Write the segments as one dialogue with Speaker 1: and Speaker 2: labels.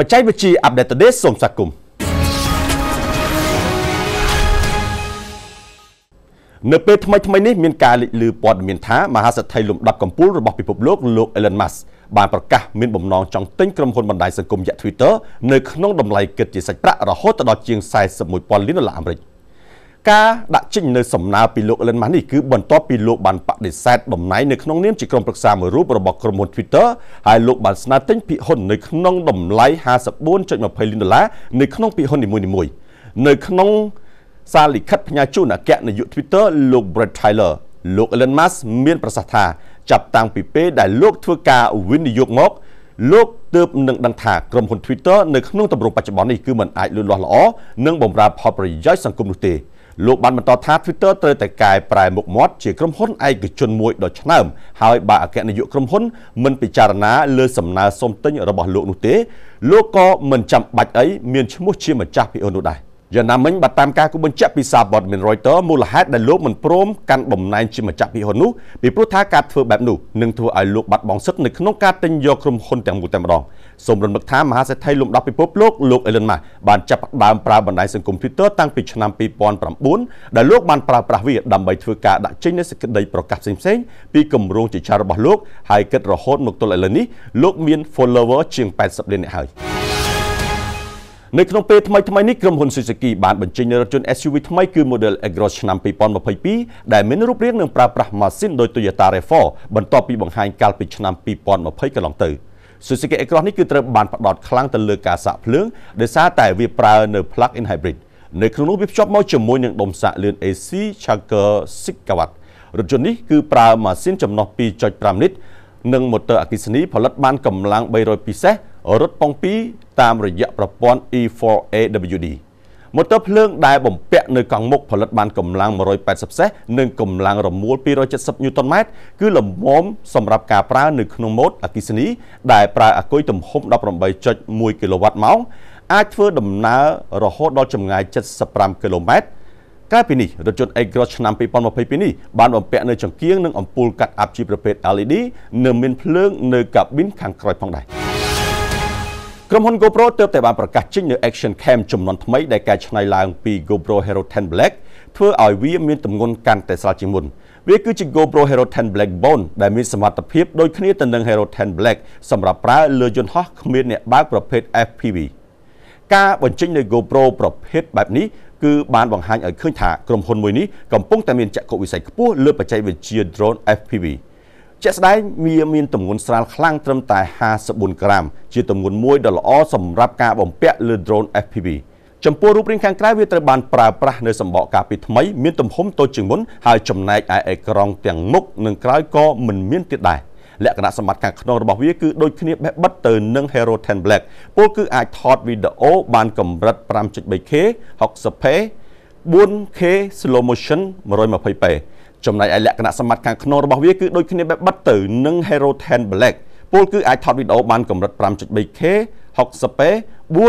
Speaker 1: បច្ចេកវិទ្យា Update Today សូមស្វាគមន៍នៅពេលថ្មីថ្មីនេះមានការលេចឮព័ត៌មានថាមហាសេដ្ឋីលំដាប់កំពូលរបស់ពិភពលោកលោក Elon Musk បានប្រកាសមានបំណងចង់ទិញក្រុមហ៊ុនបណ្ដាញសង្គមយៈ Twitter នៅក្នុងតម្លៃគិតជាសាច់ប្រាក់រហូតដល់ជាង41,000លានដុល្លារអាមេរិក។ការដាក់ចេញនៅសំណើពីលោកអិលិនម៉ាស់នេះគឺបន្ទាប់ពីលោកបានបដិសេធតំណែងនៅក្នុងនាមជាក្រុមប្រឹក្សាមួយរូបរបស់ក្រុមហ៊ុន Twitter ហើយលោកបានស្នើទិញភាគហ៊ុននៅក្នុងតម្លៃ54.20លានដុល្លារនៅក្នុងភាគហ៊ុននីមួយៗនៅក្នុង សារលិខិតផ្ញើជូនអគ្គនាយក Twitter លោក Brad Tyler លោក Elon Musk មាន ប្រសាសន៍ថាចាប់តាំងពីពេលដែលលោកធ្វើការវិនិយោគមកលោកទើបនឹងដឹងថាក្រុមហ៊ុន Twitter នៅក្នុងទម្រង់បច្ចុប្បន្ននេះគឺមិនអាចលូតលាស់ល្អនិងបម្រើផលប្រយោជន៍សង្គមនោះទេ។លោកបានបន្តថា Twitter ត្រូវតែកែប្រែមុខមាត់ជាក្រុមហ៊ុនឯកជនមួយដ៏ឆ្នើមហើយបើអគ្គនាយកក្រុមហ៊ុនមិនពិចារណាលើសំណើសុំទិញរបស់លោកនោះទេលោកក៏មិនចាំបាច់អីមានឈ្មោះជាម្ចាស់ពីអូននោះដែរយ៉ាងណាមិញបើតាមការគូបញ្ជាក់ពីសារព័ត៌មាន Reuters មូលហេតុដែលលោកមិនព្រមកាន់បំណែងជាម្ចាស់ភាគហ៊ុននោះពីព្រោះថាការធ្វើបែបនោះនឹងធ្វើឲ្យលោកបាត់បង់សិទ្ធិនៅក្នុងការទិញយកក្រុមហ៊ុនទាំងមូលតែម្ដងសូមរំលឹកថាមហាសេដ្ឋីលំដាប់ពិភពលោកលោក Elon Musk បានចាប់ផ្ដើមប្រើបណ្ដាញសង្គម Twitter តាំងពីឆ្នាំ2009ដែលលោកបានប្រើប្រាស់វាដើម្បីធ្វើការដាក់ចេញនូវសេចក្តីប្រកាសផ្សេងៗពីគម្រោងជាច្រើនរបស់លោកហើយគិតរហូតមកទល់ឥឡូវនេះលោកមាន follower ជាង80លាននាក់ហើយនៅក្នុងពេលថ្មីថ្មីនេះក្រុមហ៊ុន Suzuki បានបញ្ចេញរថយន្ត SUV ថ្មីគឺ Model Aggros ឆ្នាំ2022ដែលមានរូបរាងនិងប្រើប្រាស់ម៉ាស៊ីនដោយ Toyota RAV4 បន្ទាប់ពីបង្ហាញកាលពីឆ្នាំ2020កន្លងទៅ Suzuki Aggros នេះគឺត្រូវបានផ្ដោតខ្លាំងទៅលើការសាកភ្លើងដោយសារតែវាប្រើនៅ plug-in hybrid នៅក្នុងនោះវាភ្ជាប់មកជាមួយនឹងដុំសាកលឿន AC Charger 6 kW រថយន្តនេះគឺប្រើម៉ាស៊ីនចំណុះ2.5លីត្រនិងម៉ូទ័រអគ្គិសនីផលិតបានកម្លាំង300ពិសេសរត់ប៉ុង2តាមរយៈប្រព័ន្ធ E4AWD ម៉ូទ័រភ្លើងដែលបំពាក់នៅកង់មុខផលិតបានកម្លាំង180សេះនិងកម្លាំងរមួល270ញូតនម៉ែត្រគឺល្មមសម្រាប់ការប្រើនៅក្នុងម៉ូដអគ្គិសនីដែលប្រើអាគុយទំហំ18.1គីឡូវ៉ាត់ម៉ោងអាចធ្វើដំណើររហូតដល់ចម្ងាយ75គីឡូម៉ែត្រកាលពីនេះរថយន្ត A-Cross ឆ្នាំ2022នេះបានបំពាក់នៅចង្គៀងនិងអំពូលកាត់អាប់ជាប្រភេទ LED និងមានភ្លើងនៅកាប៊ីនខាងក្រោយផងដែរ។ក្រុមហ៊ុន GoPro ទើបតែបានប្រកាសចេញនូវ Action Cam ចំនួនថ្មីដែលកែច្នៃឡើងពី GoPro Hero 10 Black ធ្វើឲ្យវាមានទម្ងន់កាន់តែស្រាលជាងមុនវាគឺជា GoPro Hero 10 Black Bone ដែលមានសមត្ថភាពដូចគ្នាទៅនឹង Hero 10 Black សម្រាប់ប្រើលើយន្តហោះគ្មានអ្នកបើកប្រភេទ FPV ការបញ្ចេញនៃ GoPro ប្រភេទបែបនេះគឺបានបង្ហាញឲ្យឃើញថាក្រុមហ៊ុនមួយនេះកំពុងតែមានចក្ខុវិស័យខ្ពស់លើបច្ចេកវិទ្យា drone FPV ជាក់ស្ដែងវាមានទម្ងន់ស្រាលខ្លាំងត្រឹមតែ54ក្រាមជាទម្ងន់មួយដ៏ល្អសម្រាប់ការបំពាក់លើ drone FPV ចំពោះរូបរាងខាងក្រៅវាត្រូវបានប្រើប្រាស់នៅសម្បកការពីថ្មីមានទំហំតូចជាងមុនហើយចំណែកឯអេក្រង់ទាំងមុខនិងក្រោយក៏មិនមានទៀតដែរលក្ខណៈសម្បត្តិខាងក្នុងរបស់វាគឺដូចគ្នាបេះបិទទៅនឹង Hero 10 Black ពលគឺអាចថតវីដេអូបានកម្រិត 5.3K 60p 4K slow motion 120p ចំណែកឯលក្ខណៈសម្បត្តិខាងក្នុងរបស់វាគឺដូចគ្នាបែបបិទទៅនឹង Hero 10 Black ពលគឺអាចថតវីដេអូបានកម្រិត 5.3K 60p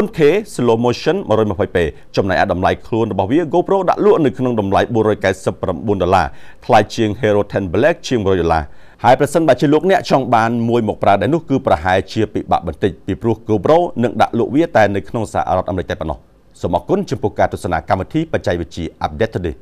Speaker 1: 4K slow motion 120p ចំណែកឯតម្លៃខ្លួនរបស់វា GoPro ដាក់លក់នៅក្នុងតម្លៃ499ដុល្លារថ្លៃជាង Hero 10 Black ជាង100ដុល្លារហើយប្រសិនបើជាលោកអ្នកចង់បានមួយមកប្រើដែរនោះគឺប្រហែលជាពិបាកបន្តិចពីព្រោះ GoPro នឹងដាក់លក់វាតែនៅក្នុងសហរដ្ឋអាមេរិកតែប៉ុណ្ណោះសូមអរគុណចំពោះការទស្សនាកម្មវិធីបច្ចេកវិទ្យា Update Today